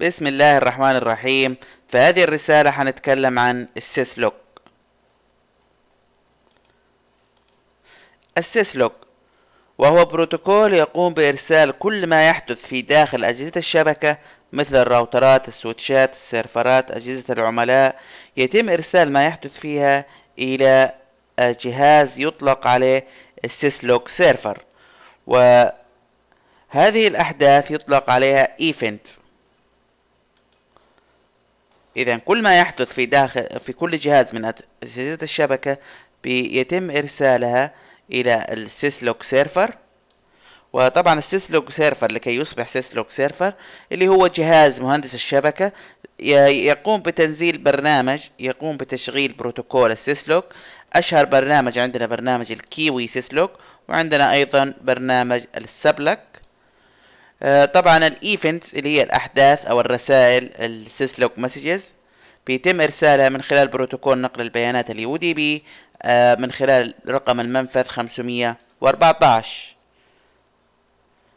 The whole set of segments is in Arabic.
بسم الله الرحمن الرحيم في هذه الرسالة حنتكلم عن السيسلوك السيسلوك وهو بروتوكول يقوم بإرسال كل ما يحدث في داخل أجهزة الشبكة مثل الراوترات السويتشات السيرفرات أجهزة العملاء يتم إرسال ما يحدث فيها إلى جهاز يطلق عليه السيسلوك سيرفر وهذه الأحداث يطلق عليها إيفنت إذا كل ما يحدث في داخل في كل جهاز من أجهزة الشبكة بيتم إرسالها إلى السيسلوك سيرفر وطبعا السيسلوك سيرفر لكي يصبح سيسلوك سيرفر اللي هو جهاز مهندس الشبكة يقوم بتنزيل برنامج يقوم بتشغيل بروتوكول السيسلوك أشهر برنامج عندنا برنامج الكيوي سيسلوك وعندنا أيضا برنامج السبلك آه، طبعا الايفنتس اللي هي الاحداث او الرسائل السيسلوج مسجز بيتم ارسالها من خلال بروتوكول نقل البيانات اليو دي بي من خلال رقم المنفذ 514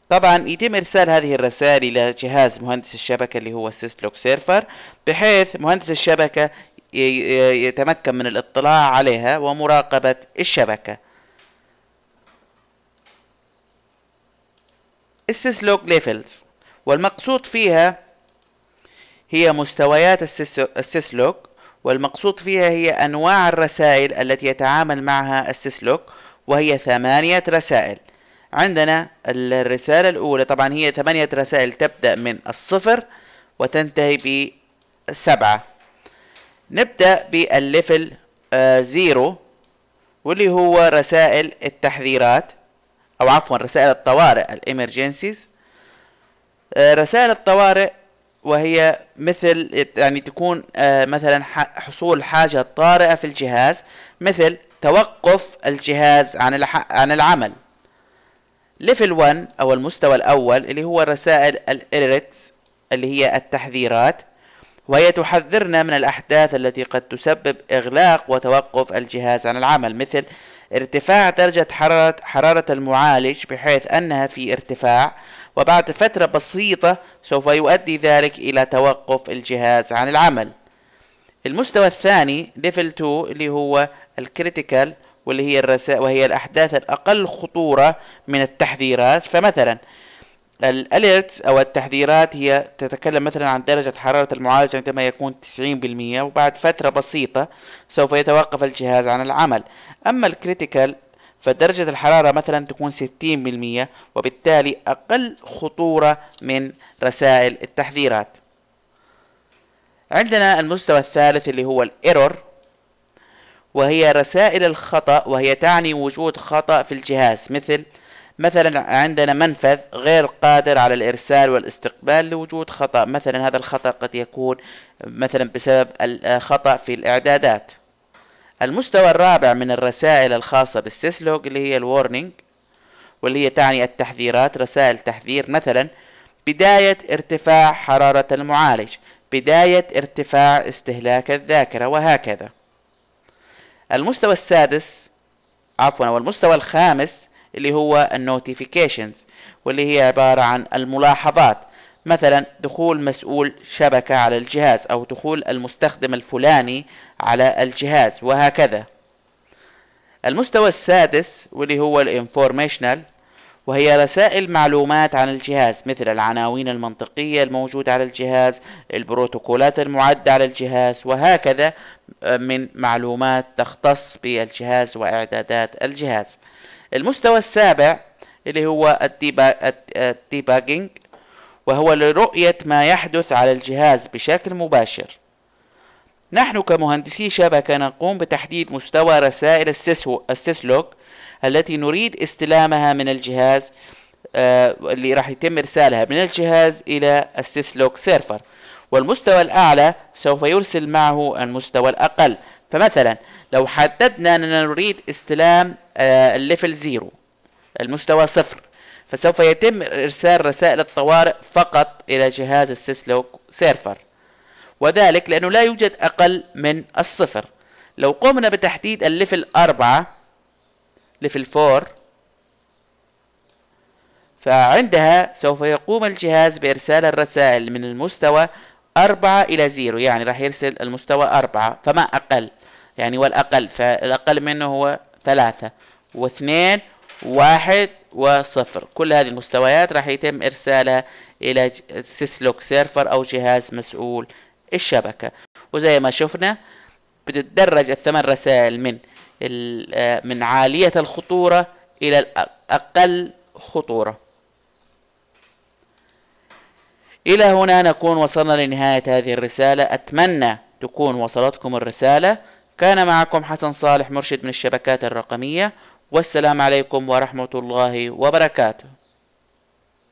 طبعا يتم ارسال هذه الرسائل الى جهاز مهندس الشبكه اللي هو السيسلوك سيرفر بحيث مهندس الشبكه يتمكن من الاطلاع عليها ومراقبه الشبكه السيسلوك ليفلز والمقصود فيها هي مستويات السيسلوك والمقصود فيها هي أنواع الرسائل التي يتعامل معها السيسلوك وهي ثمانية رسائل عندنا الرسالة الأولى طبعا هي ثمانية رسائل تبدأ من الصفر وتنتهي بسبعة نبدأ بالليفل آه زيرو واللي هو رسائل التحذيرات او عفوا رسائل الطوارئ الامرجنسيز آه، رسائل الطوارئ وهي مثل يعني تكون آه، مثلا حصول حاجة طارئة في الجهاز مثل توقف الجهاز عن عن العمل ليفل 1 او المستوى الاول اللي هو رسائل الاليرتس اللي هي التحذيرات وهي تحذرنا من الاحداث التي قد تسبب اغلاق وتوقف الجهاز عن العمل مثل ارتفاع درجة حرارة, حرارة المعالج بحيث أنها في ارتفاع وبعد فترة بسيطة سوف يؤدي ذلك إلى توقف الجهاز عن العمل المستوى الثاني ليفل 2 اللي هو الكريتيكال واللي هي الرسائل وهي الأحداث الأقل خطورة من التحذيرات فمثلا الاليرتس او التحذيرات هي تتكلم مثلا عن درجة حرارة المعالج عندما يكون 90% وبعد فترة بسيطة سوف يتوقف الجهاز عن العمل اما الكريتيكال فدرجة الحرارة مثلا تكون 60% وبالتالي اقل خطورة من رسائل التحذيرات عندنا المستوى الثالث اللي هو الايرور وهي رسائل الخطأ وهي تعني وجود خطأ في الجهاز مثل مثلا عندنا منفذ غير قادر على الإرسال والاستقبال لوجود خطأ مثلا هذا الخطأ قد يكون مثلا بسبب الخطأ آه، في الإعدادات المستوى الرابع من الرسائل الخاصة بالسيسلوج اللي هي الورنينج واللي هي تعني التحذيرات رسائل تحذير مثلا بداية ارتفاع حرارة المعالج بداية ارتفاع استهلاك الذاكرة وهكذا المستوى السادس عفوا والمستوى الخامس اللي هو النوتيفيكيشنز واللي هي عبارة عن الملاحظات مثلا دخول مسؤول شبكة على الجهاز أو دخول المستخدم الفلاني على الجهاز وهكذا المستوى السادس واللي هو الانفورميشنال وهي رسائل معلومات عن الجهاز مثل العناوين المنطقية الموجودة على الجهاز البروتوكولات المعدة على الجهاز وهكذا آه، من معلومات تختص بالجهاز وإعدادات الجهاز المستوى السابع اللي هو الديباجينج وهو لرؤية ما يحدث على الجهاز بشكل مباشر نحن كمهندسي شبكة نقوم بتحديد مستوى رسائل السيسلوك التي نريد استلامها من الجهاز آه، اللي راح يتم إرسالها من الجهاز إلى السيسلوك سيرفر والمستوى الأعلى سوف يرسل معه المستوى الأقل فمثلا لو حددنا أننا نريد استلام آه، الليفل زيرو المستوى صفر فسوف يتم إرسال رسائل الطوارئ فقط إلى جهاز السيسلوك سيرفر وذلك لأنه لا يوجد أقل من الصفر لو قمنا بتحديد الليفل أربعة ليفل فور فعندها سوف يقوم الجهاز بإرسال الرسائل من المستوى أربعة إلى زيرو يعني راح يرسل المستوى أربعة فما أقل يعني والأقل فالأقل منه هو ثلاثة واثنين واحد وصفر كل هذه المستويات راح يتم إرسالها إلى سيسلوك سيرفر أو جهاز مسؤول الشبكة وزي ما شفنا بتتدرج الثمان رسائل من من عالية الخطورة إلى الأقل خطورة إلى هنا نكون وصلنا لنهاية هذه الرسالة أتمنى تكون وصلتكم الرسالة كان معكم حسن صالح مرشد من الشبكات الرقمية والسلام عليكم ورحمة الله وبركاته